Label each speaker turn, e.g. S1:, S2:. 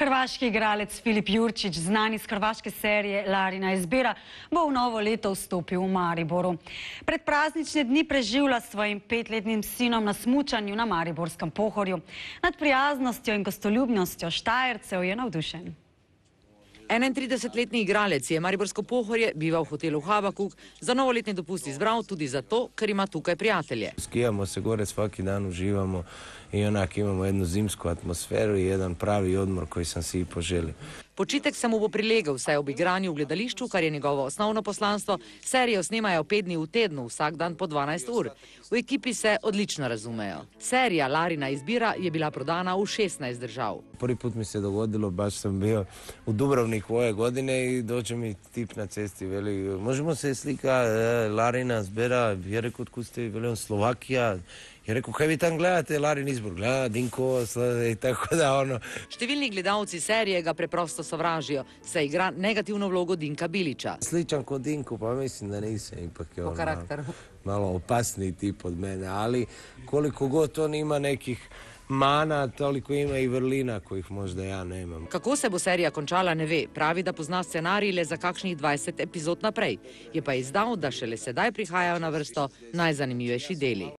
S1: Hrvaški igralec Filip Jurčić, znani iz hrvaške serije Larina izbira, bo v novo leto vstopil v Mariboru. Pred praznične dni preživlja s svojim petletnim sinom na smučanju na Mariborskem pohorju. Nad prijaznostjo in gostoljubnostjo Štajercev je navdušen. 31-letni igralec je Mariborsko
S2: pohorje bival v hotelu Habakuk, za novoletni dopust izbral tudi zato, ker ima tukaj prijatelje.
S3: Skijamo se gore, vsak dan uživamo in onak imamo eno zimsko atmosfero in en pravi odmor, ki sem si poželil.
S2: Počitek se mu bo prilegel, saj ob igranju v gledališču, kar je njegovo osnovno poslanstvo, serijo snemajo pet dni v tednu, vsak dan po 12 ur. V ekipi se odlično razumejo. Serija Larina izbira je bila prodana v 16 držav.
S3: Prvi put mi se je dogodilo, baš sem bil v Dubrovniku ove godine in dođe mi tip na cesti. Veli, možemo se slika, eh, Larina zbira, vjerujem, kod kuste, velim, Slovakija. Je rekel, kaj vi tam gledate, Larry Nisburg, Dinko, in tako dalje.
S2: Številni gledalci serije ga preprosto sovražijo, saj igra negativno vlogo Dinka Biliča.
S3: Sličen kot Dinko, pa mislim, da nisem ipak je on. Karakter. Malo opasni tip od mene, ali koliko god on ima nekih mana, toliko ima i vrlina kojih možda ja nemam.
S2: Kako se bo serija končala, ne ve. Pravi, da pozna scenarij le za kakšnih 20 epizod naprej. Je pa izdal, da šele sedaj prihajajo na vrsto najzanimivejši deli.